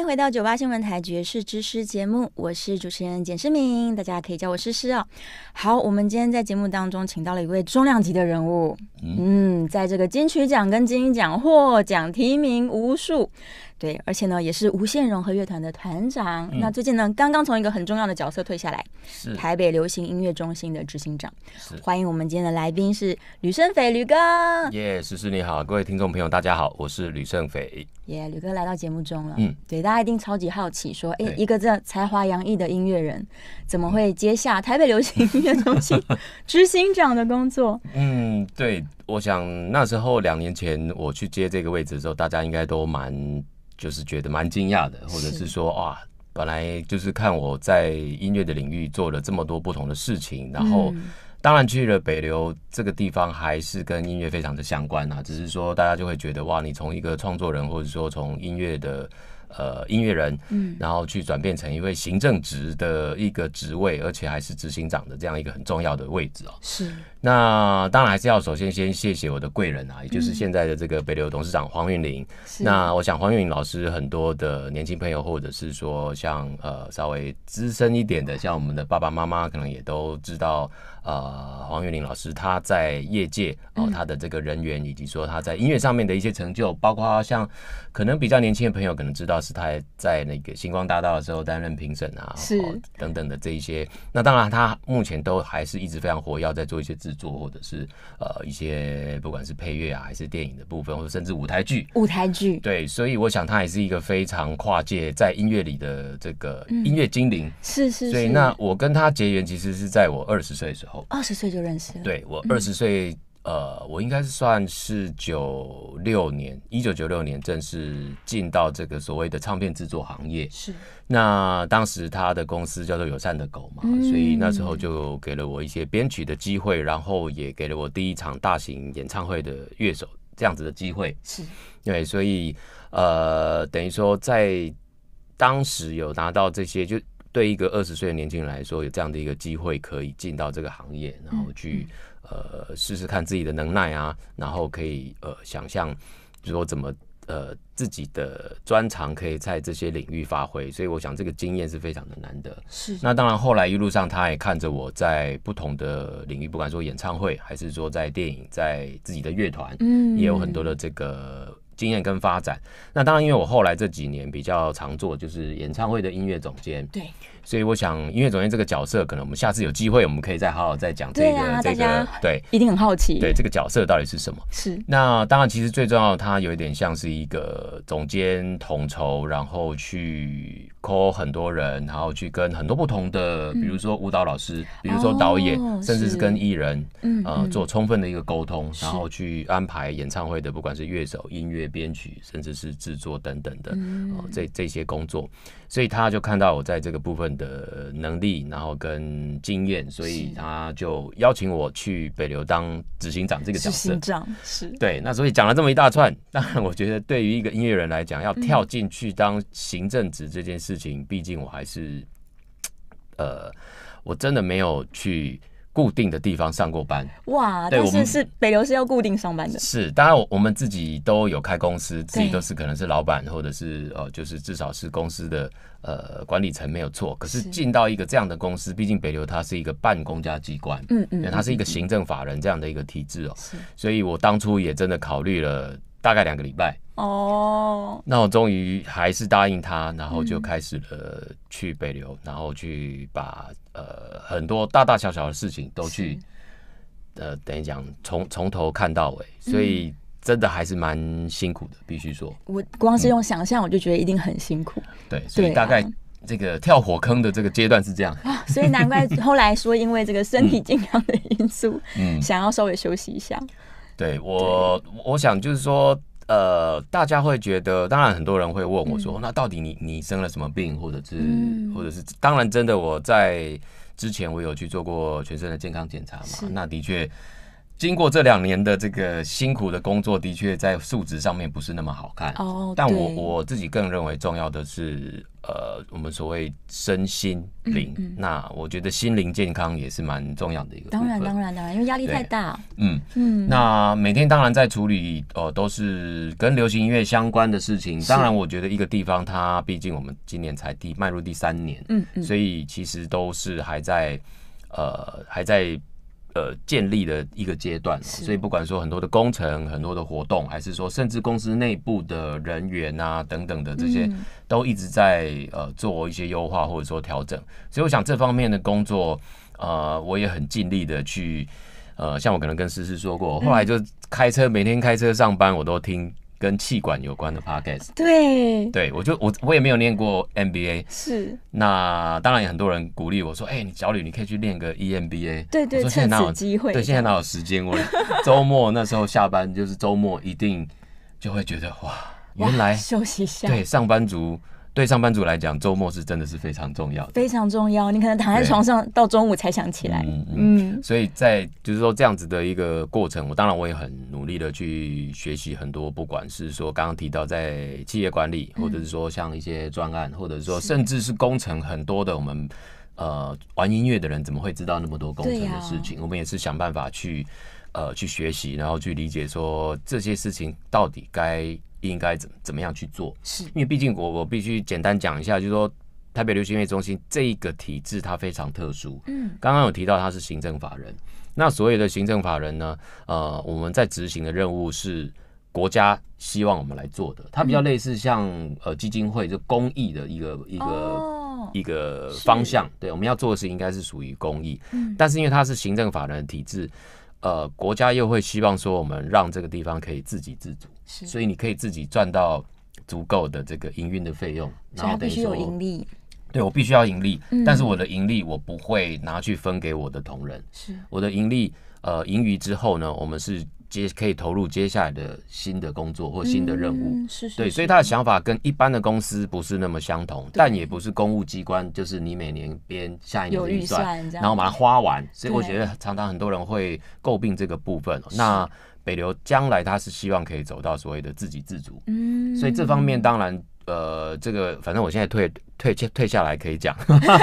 欢迎回到九八新闻台《爵士知识》节目，我是主持人简诗明，大家可以叫我诗诗哦。好，我们今天在节目当中请到了一位重量级的人物，嗯，在这个金曲奖跟金鹰奖获奖提名无数。对，而且呢，也是无限融合乐团的团长。那最近呢，刚刚从一个很重要的角色退下来，是台北流行音乐中心的执行长。欢迎我们今天的来宾是吕胜斐，吕哥。耶，诗诗你好，各位听众朋友大家好，我是吕胜斐。耶，吕哥来到节目中了。嗯，对，大家一定超级好奇，说，哎，一个这样才华洋溢的音乐人，怎么会接下台北流行音乐中心 执行长的工作？嗯，对。我想那时候两年前我去接这个位置的时候，大家应该都蛮就是觉得蛮惊讶的，或者是说哇，本来就是看我在音乐的领域做了这么多不同的事情，然后当然去了北流这个地方，还是跟音乐非常的相关啊，只是说大家就会觉得哇，你从一个创作人，或者说从音乐的。呃，音乐人，嗯，然后去转变成一位行政职的一个职位，而且还是执行长的这样一个很重要的位置哦。是，那当然还是要首先先谢谢我的贵人啊，也就是现在的这个北流董事长黄韵玲。那我想黄韵玲老师很多的年轻朋友，或者是说像呃稍微资深一点的，像我们的爸爸妈妈，可能也都知道。呃，黄韵玲老师，他在业界，哦、后他的这个人员以及说他在音乐上面的一些成就，包括像可能比较年轻的朋友可能知道，是他在那个星光大道的时候担任评审啊，是等等的这一些。那当然，他目前都还是一直非常活跃，在做一些制作，或者是呃一些不管是配乐啊，还是电影的部分，或者甚至舞台剧。舞台剧。对，所以我想他也是一个非常跨界在音乐里的这个音乐精灵。是是。所以那我跟他结缘，其实是在我二十岁的时候。二十岁就认识了。对我二十岁，呃，我应该是算是九六年，一九九六年正式进到这个所谓的唱片制作行业。是。那当时他的公司叫做友善的狗嘛，所以那时候就给了我一些编曲的机会，然后也给了我第一场大型演唱会的乐手这样子的机会。是。对，所以呃，等于说在当时有拿到这些就。对一个二十岁的年轻人来说，有这样的一个机会可以进到这个行业，然后去呃试试看自己的能耐啊，然后可以呃想象，说怎么呃自己的专长可以在这些领域发挥。所以我想这个经验是非常的难得。是。那当然后来一路上他也看着我在不同的领域，不管说演唱会还是说在电影，在自己的乐团，嗯，也有很多的这个。经验跟发展，那当然，因为我后来这几年比较常做就是演唱会的音乐总监，对，所以我想音乐总监这个角色，可能我们下次有机会，我们可以再好好再讲这个这个，对，一定很好奇，对，这个角色到底是什么？是那当然，其实最重要，它有一点像是一个总监统筹，然后去。call 很多人，然后去跟很多不同的，比如说舞蹈老师，比如说导演，甚至是跟艺人，嗯，做充分的一个沟通，然后去安排演唱会的，不管是乐手、音乐编曲，甚至是制作等等的，这这些工作，所以他就看到我在这个部分的能力，然后跟经验，所以他就邀请我去北流当执行长这个角色，是，对，那所以讲了这么一大串，但我觉得对于一个音乐人来讲，要跳进去当行政职这件事。事情，毕竟我还是，呃，我真的没有去固定的地方上过班。哇，对，是是，北流是要固定上班的。是，当然，我们自己都有开公司，自己都是可能是老板，或者是呃，就是至少是公司的呃管理层没有错。可是进到一个这样的公司，毕竟北流它是一个半公家机关，嗯嗯，它是一个行政法人这样的一个体制哦。是，所以我当初也真的考虑了。大概两个礼拜哦，那我终于还是答应他，然后就开始了去北流，然后去把呃很多大大小小的事情都去，呃，等于讲从从头看到尾，所以真的还是蛮辛苦的，必须说，我光是用想象我就觉得一定很辛苦，对，所以大概这个跳火坑的这个阶段是这样，所以难怪后来说因为这个身体健康的因素，嗯，想要稍微休息一下。对我，我想就是说，呃，大家会觉得，当然很多人会问我说，那到底你你生了什么病，或者是，或者是，当然真的，我在之前我有去做过全身的健康检查嘛，那的确。经过这两年的这个辛苦的工作，的确在数值上面不是那么好看。哦，但我我自己更认为重要的是，呃，我们所谓身心灵。那我觉得心灵健康也是蛮重要的一个。当然，当然，当然，因为压力太大。嗯嗯。那每天当然在处理呃，都是跟流行音乐相关的事情。当然，我觉得一个地方它毕竟我们今年才第迈入第三年。嗯嗯。所以其实都是还在，呃，还在。呃，建立的一个阶段，所以不管说很多的工程、很多的活动，还是说甚至公司内部的人员啊等等的这些，都一直在呃做一些优化或者说调整。所以我想这方面的工作，呃，我也很尽力的去呃，像我可能跟诗诗说过，后来就开车每天开车上班，我都听。跟气管有关的 podcast，对对，我就我我也没有念过 MBA，是。那当然也很多人鼓励我说，哎，你焦履，你可以去练个 EMBA，对对，哪有机会，对，现在哪有时间？我 周末那时候下班就是周末，一定就会觉得哇，原来休息一下，对，上班族。对上班族来讲，周末是真的是非常重要的，非常重要。你可能躺在床上到中午才想起来。嗯，所以在就是说这样子的一个过程，我当然我也很努力的去学习很多，不管是说刚刚提到在企业管理，或者是说像一些专案，或者是说甚至是工程，很多的我们呃玩音乐的人怎么会知道那么多工程的事情？我们也是想办法去呃去学习，然后去理解说这些事情到底该。应该怎怎么样去做？是因为毕竟我我必须简单讲一下，就是说台北流行乐中心这一个体制它非常特殊。嗯，刚刚有提到它是行政法人，那所谓的行政法人呢？呃，我们在执行的任务是国家希望我们来做的，它比较类似像呃基金会就公益的一个一个一个方向。对，我们要做的事应该是属于公益，嗯，但是因为它是行政法人的体制。呃，国家又会希望说我们让这个地方可以自给自足，所以你可以自己赚到足够的这个营运的费用，然后等于说盈利。对我必须要盈利，但是我的盈利我不会拿去分给我的同仁，是我的盈利呃盈余之后呢，我们是。接可以投入接下来的新的工作或新的任务，对，所以他的想法跟一般的公司不是那么相同，但也不是公务机关，就是你每年编下一年的预算，然后把它花完。所以我觉得常常很多人会诟病这个部分。那北流将来他是希望可以走到所谓的自给自足，所以这方面当然呃，这个反正我现在退退退下来可以讲。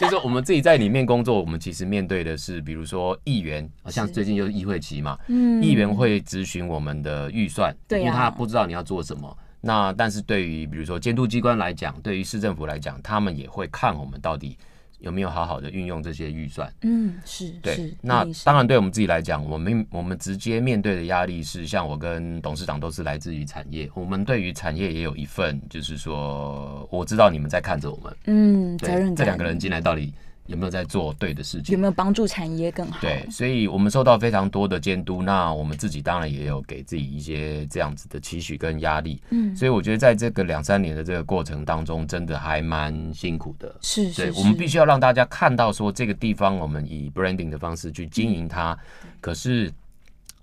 就是我们自己在里面工作，我们其实面对的是，比如说议员，像最近就是议会期嘛，议员会咨询我们的预算，因为他不知道你要做什么。那但是对于比如说监督机关来讲，对于市政府来讲，他们也会看我们到底。有没有好好的运用这些预算？嗯，是对。那当然，对我们自己来讲，我们我们直接面对的压力是，像我跟董事长都是来自于产业，我们对于产业也有一份，就是说，我知道你们在看着我们。嗯，责任感。这两个人进来到底？有没有在做对的事情？有没有帮助产业更好？对，所以我们受到非常多的监督。那我们自己当然也有给自己一些这样子的期许跟压力。嗯，所以我觉得在这个两三年的这个过程当中，真的还蛮辛苦的。是，是我们必须要让大家看到说这个地方我们以 branding 的方式去经营它。可是，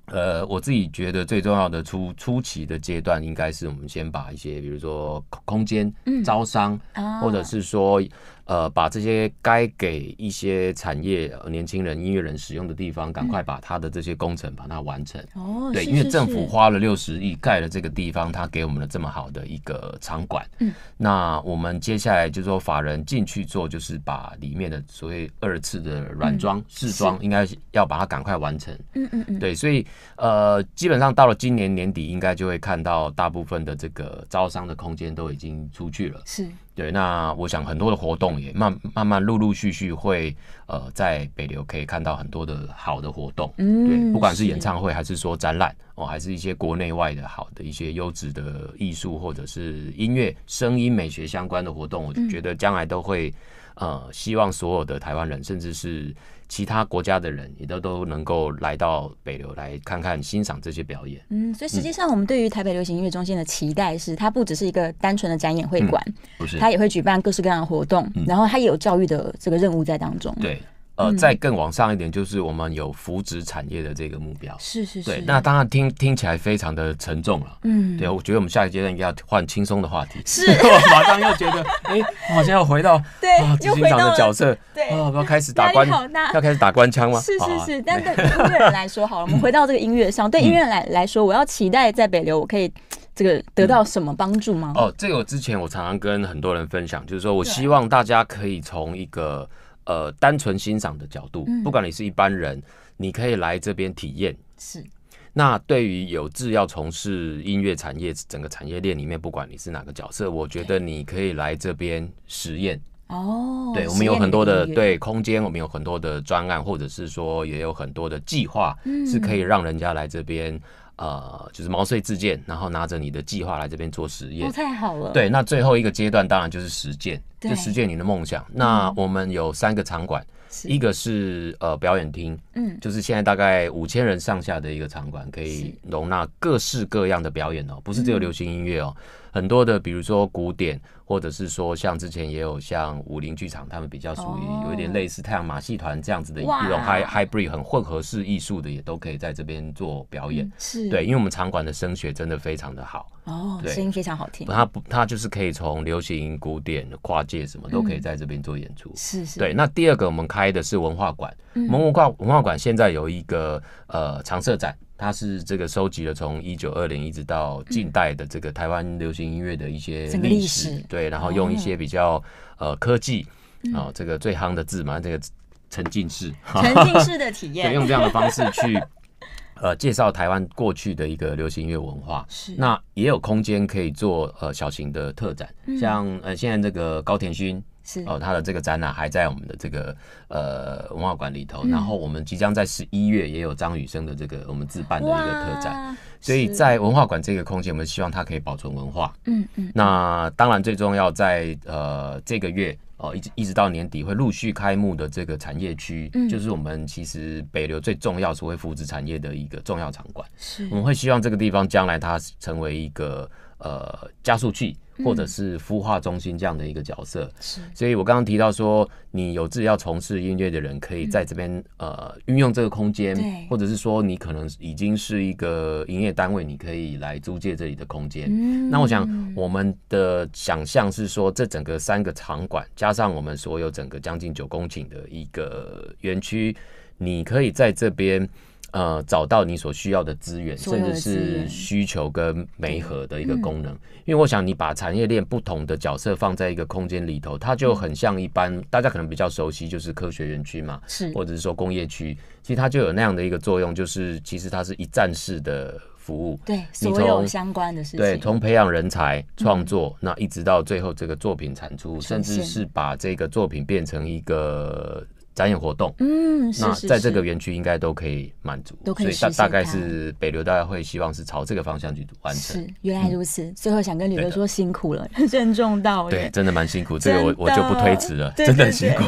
呃，我自己觉得最重要的初初期的阶段，应该是我们先把一些比如说空间、招商，或者是说。呃，把这些该给一些产业年轻人、音乐人使用的地方，赶快把他的这些工程把它完成。哦，对，因为政府花了六十亿盖了这个地方，他给我们了这么好的一个场馆。嗯，那我们接下来就说法人进去做，就是把里面的所谓二次的软装、试装，应该要把它赶快完成。嗯嗯嗯，对，所以呃，基本上到了今年年底，应该就会看到大部分的这个招商的空间都已经出去了。是。对，那我想很多的活动也慢慢慢陆陆续续会，呃，在北流可以看到很多的好的活动，对，不管是演唱会还是说展览，哦，还是一些国内外的好的一些优质的艺术或者是音乐、声音美学相关的活动，我觉得将来都会。呃，希望所有的台湾人，甚至是其他国家的人，也都都能够来到北流来看看、欣赏这些表演。嗯，所以实际上我们对于台北流行音乐中心的期待是，它不只是一个单纯的展演会馆，不是，它也会举办各式各样的活动，然后它也有教育的这个任务在当中。对。呃，再更往上一点，就是我们有福祉产业的这个目标。是是。对，那当然听听起来非常的沉重了。嗯。对，我觉得我们下一阶段应该要换轻松的话题。是。我马上又觉得，哎，好像要回到 对执行长的角色。对。啊，要开始打关要开始打关枪吗？是是是。但 对音乐人来说，好了，我们回到这个音乐上。对音乐人来来说，我要期待在北流，我可以这个得到什么帮助吗？哦，这个之前我常常跟很多人分享，就是说我希望大家可以从一个。呃，单纯欣赏的角度，不管你是一般人，你可以来这边体验。是。那对于有志要从事音乐产业整个产业链里面，不管你是哪个角色，我觉得你可以来这边实验。哦。对我们有很多的对空间，我们有很多的专案，或者是说也有很多的计划，是可以让人家来这边。呃，就是毛遂自荐，然后拿着你的计划来这边做实验，太好了。对，那最后一个阶段当然就是实践，就实践你的梦想。那我们有三个场馆，一个是呃表演厅，嗯，就是现在大概五千人上下的一个场馆，可以容纳各式各样的表演哦，不是只有流行音乐哦。很多的，比如说古典，或者是说像之前也有像武林剧场，他们比较属于有一点类似太阳马戏团这样子的，一种 hy hybrid 很混合式艺术的，也都可以在这边做表演。是，对，因为我们场馆的声学真的非常的好，哦，声音非常好听。它不，它就是可以从流行、古典跨界，什么都可以在这边做演出。是是。对，那第二个我们开的是文化馆，蒙文广文化馆现在有一个呃常设展。它是这个收集了从一九二零一直到近代的这个台湾流行音乐的一些历史，对，然后用一些比较呃科技，啊，这个最夯的字嘛，这个沉浸式，沉浸式的体验，用这样的方式去呃介绍台湾过去的一个流行音乐文化，是那也有空间可以做呃小型的特展，像呃现在这个高田勋。哦，他的这个展览还在我们的这个呃文化馆里头，然后我们即将在十一月也有张雨生的这个我们自办的一个特展，所以在文化馆这个空间，我们希望它可以保存文化。嗯嗯。那当然，最重要在呃这个月哦，一直一直到年底会陆续开幕的这个产业区，就是我们其实北流最重要所谓扶植产业的一个重要场馆。是，我们会希望这个地方将来它成为一个呃加速器。或者是孵化中心这样的一个角色，所以我刚刚提到说，你有自己要从事音乐的人，可以在这边呃运用这个空间，或者是说你可能已经是一个营业单位，你可以来租借这里的空间。那我想我们的想象是说，这整个三个场馆加上我们所有整个将近九公顷的一个园区，你可以在这边。呃，找到你所需要的资源，甚至是需求跟媒合的一个功能。因为我想，你把产业链不同的角色放在一个空间里头，它就很像一般大家可能比较熟悉，就是科学园区嘛，是或者是说工业区，其实它就有那样的一个作用，就是其实它是一站式的服务。对，所有相关的事情。对，从培养人才、创作，那一直到最后这个作品产出，甚至是把这个作品变成一个。展演活动，嗯，是是是，在这个园区应该都可以满足，都可以以大概是北流，大家会希望是朝这个方向去完成。是原来如此。最后想跟旅哥说，辛苦了，任 重道远。对，真的蛮辛苦，这个我我就不推辞了，真的很辛苦。